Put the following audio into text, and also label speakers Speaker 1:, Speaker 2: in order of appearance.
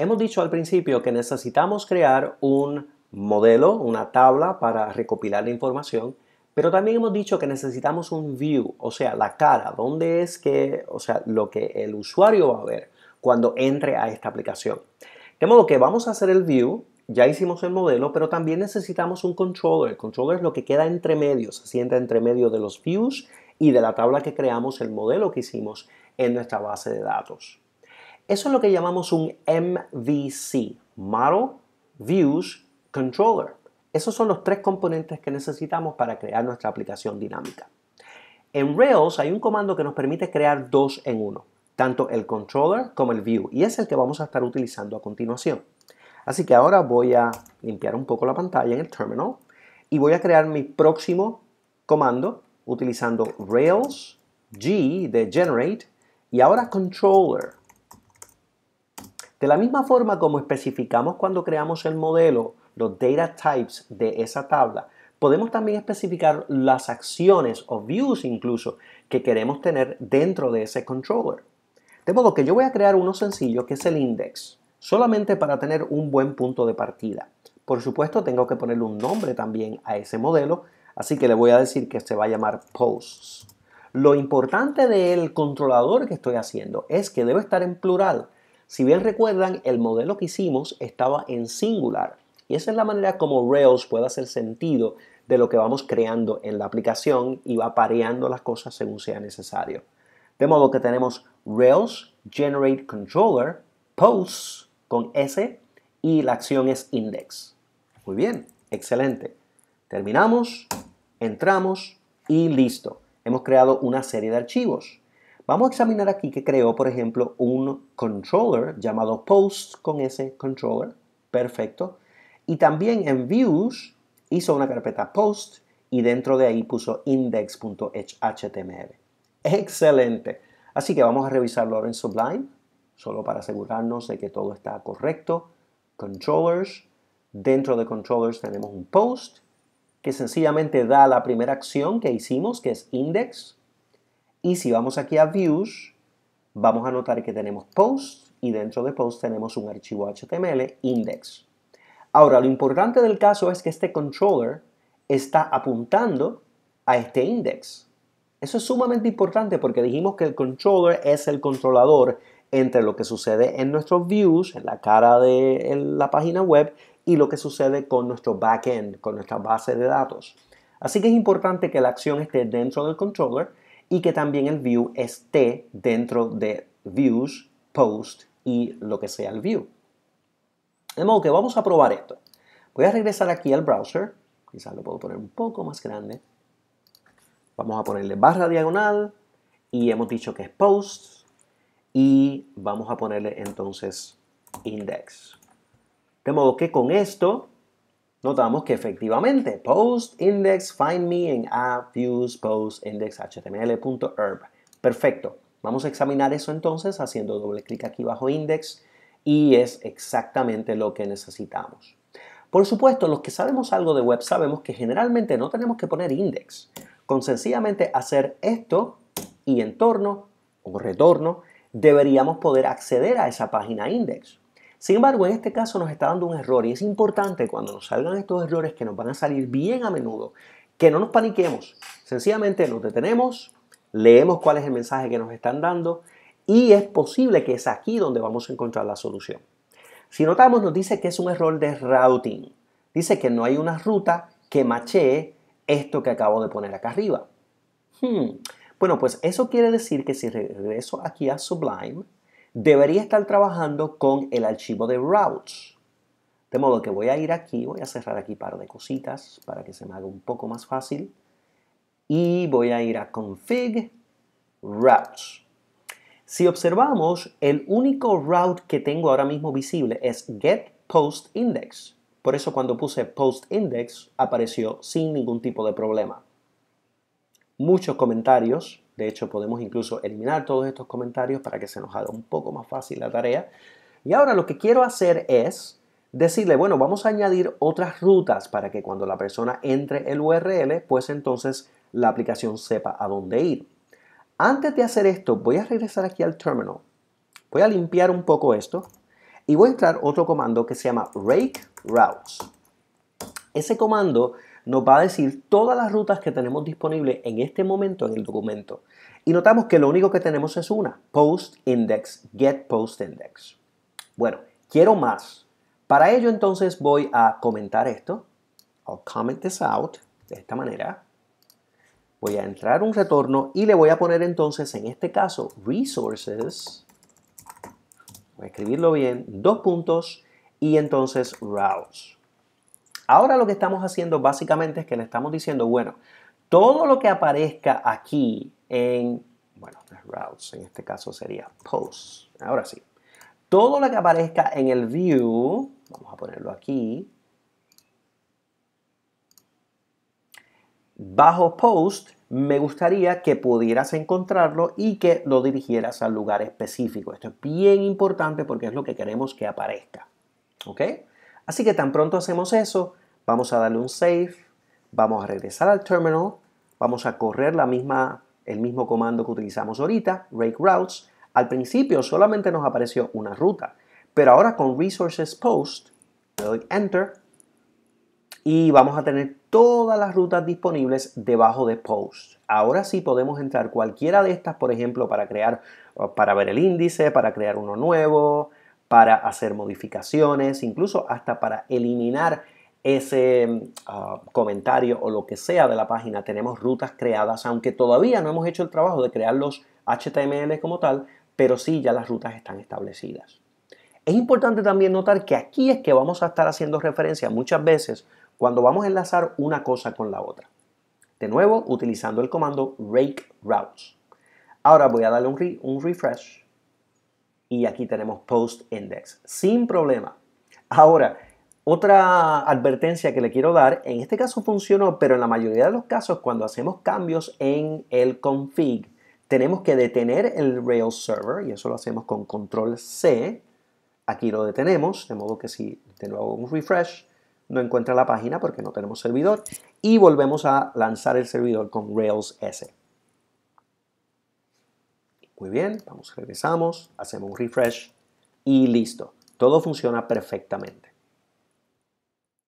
Speaker 1: Hemos dicho al principio que necesitamos crear un modelo, una tabla para recopilar la información, pero también hemos dicho que necesitamos un view, o sea, la cara, donde es que, o sea, lo que el usuario va a ver cuando entre a esta aplicación. De modo que vamos a hacer el view, ya hicimos el modelo, pero también necesitamos un controller. El controller es lo que queda entre medio, se sienta entre medio de los views y de la tabla que creamos, el modelo que hicimos en nuestra base de datos. Eso es lo que llamamos un MVC, Model Views Controller. Esos son los tres componentes que necesitamos para crear nuestra aplicación dinámica. En Rails hay un comando que nos permite crear dos en uno, tanto el controller como el view, y es el que vamos a estar utilizando a continuación. Así que ahora voy a limpiar un poco la pantalla en el terminal y voy a crear mi próximo comando utilizando Rails G de generate y ahora controller. De la misma forma como especificamos cuando creamos el modelo, los data types de esa tabla, podemos también especificar las acciones o views incluso que queremos tener dentro de ese controller. De modo que yo voy a crear uno sencillo que es el index, solamente para tener un buen punto de partida. Por supuesto, tengo que ponerle un nombre también a ese modelo, así que le voy a decir que se va a llamar posts. Lo importante del controlador que estoy haciendo es que debe estar en plural si bien recuerdan, el modelo que hicimos estaba en singular y esa es la manera como Rails puede hacer sentido de lo que vamos creando en la aplicación y va pareando las cosas según sea necesario. De modo que tenemos Rails Generate Controller, Posts con S y la acción es Index. Muy bien, excelente. Terminamos, entramos y listo. Hemos creado una serie de archivos. Vamos a examinar aquí que creó, por ejemplo, un controller llamado post con ese controller. Perfecto. Y también en views hizo una carpeta post y dentro de ahí puso index.html. Excelente. Así que vamos a revisarlo ahora en Sublime, solo para asegurarnos de que todo está correcto. Controllers. Dentro de controllers tenemos un post que sencillamente da la primera acción que hicimos, que es index y si vamos aquí a Views, vamos a notar que tenemos Post y dentro de Post tenemos un archivo HTML index. Ahora, lo importante del caso es que este controller está apuntando a este index. Eso es sumamente importante porque dijimos que el controller es el controlador entre lo que sucede en nuestros views, en la cara de la página web, y lo que sucede con nuestro backend, con nuestra base de datos. Así que es importante que la acción esté dentro del controller y que también el view esté dentro de views, post y lo que sea el view. De modo que vamos a probar esto. Voy a regresar aquí al browser, quizás lo puedo poner un poco más grande. Vamos a ponerle barra diagonal y hemos dicho que es post y vamos a ponerle entonces index. De modo que con esto notamos que efectivamente post index find me en app views post index html.erb Perfecto. Vamos a examinar eso entonces haciendo doble clic aquí bajo index y es exactamente lo que necesitamos. Por supuesto, los que sabemos algo de web sabemos que generalmente no tenemos que poner index. Con sencillamente hacer esto y entorno o retorno, deberíamos poder acceder a esa página index. Sin embargo, en este caso nos está dando un error y es importante cuando nos salgan estos errores que nos van a salir bien a menudo, que no nos paniquemos. Sencillamente nos detenemos, leemos cuál es el mensaje que nos están dando y es posible que es aquí donde vamos a encontrar la solución. Si notamos, nos dice que es un error de routing. Dice que no hay una ruta que machee esto que acabo de poner acá arriba. Hmm. Bueno, pues eso quiere decir que si regreso aquí a Sublime, debería estar trabajando con el archivo de routes. De modo que voy a ir aquí, voy a cerrar aquí un par de cositas para que se me haga un poco más fácil. Y voy a ir a config routes. Si observamos, el único route que tengo ahora mismo visible es get post index. Por eso cuando puse post index apareció sin ningún tipo de problema. Muchos comentarios de hecho, podemos incluso eliminar todos estos comentarios para que se nos haga un poco más fácil la tarea. Y ahora lo que quiero hacer es decirle, bueno, vamos a añadir otras rutas para que cuando la persona entre el URL, pues entonces la aplicación sepa a dónde ir. Antes de hacer esto, voy a regresar aquí al terminal. Voy a limpiar un poco esto y voy a entrar otro comando que se llama rake routes. Ese comando nos va a decir todas las rutas que tenemos disponibles en este momento en el documento. Y notamos que lo único que tenemos es una, post index, get post index. Bueno, quiero más. Para ello entonces voy a comentar esto. I'll comment this out de esta manera. Voy a entrar un retorno y le voy a poner entonces en este caso resources. Voy a escribirlo bien, dos puntos y entonces routes. Ahora lo que estamos haciendo básicamente es que le estamos diciendo, bueno, todo lo que aparezca aquí en, bueno, routes en este caso sería post. ahora sí. Todo lo que aparezca en el view, vamos a ponerlo aquí, bajo post, me gustaría que pudieras encontrarlo y que lo dirigieras al lugar específico. Esto es bien importante porque es lo que queremos que aparezca. ¿Ok? Así que tan pronto hacemos eso, vamos a darle un save, vamos a regresar al terminal, vamos a correr la misma, el mismo comando que utilizamos ahorita, rake routes. Al principio solamente nos apareció una ruta, pero ahora con resources post, le doy enter y vamos a tener todas las rutas disponibles debajo de post. Ahora sí podemos entrar cualquiera de estas, por ejemplo, para crear, para ver el índice, para crear uno nuevo, para hacer modificaciones, incluso hasta para eliminar ese mm, ah, comentario o lo que sea de la página. Tenemos rutas creadas, aunque todavía no hemos hecho el trabajo de crear los HTML como tal, pero sí ya las rutas están establecidas. Es importante también notar que aquí es que vamos a estar haciendo referencia muchas veces cuando vamos a enlazar una cosa con la otra. De nuevo, utilizando el comando rake routes. Ahora voy a darle un refresh y aquí tenemos Post Index, sin problema. Ahora, otra advertencia que le quiero dar, en este caso funcionó, pero en la mayoría de los casos cuando hacemos cambios en el config, tenemos que detener el Rails server y eso lo hacemos con control C. Aquí lo detenemos, de modo que si de nuevo un refresh, no encuentra la página porque no tenemos servidor y volvemos a lanzar el servidor con Rails S. Muy bien, vamos, regresamos, hacemos un refresh y listo. Todo funciona perfectamente.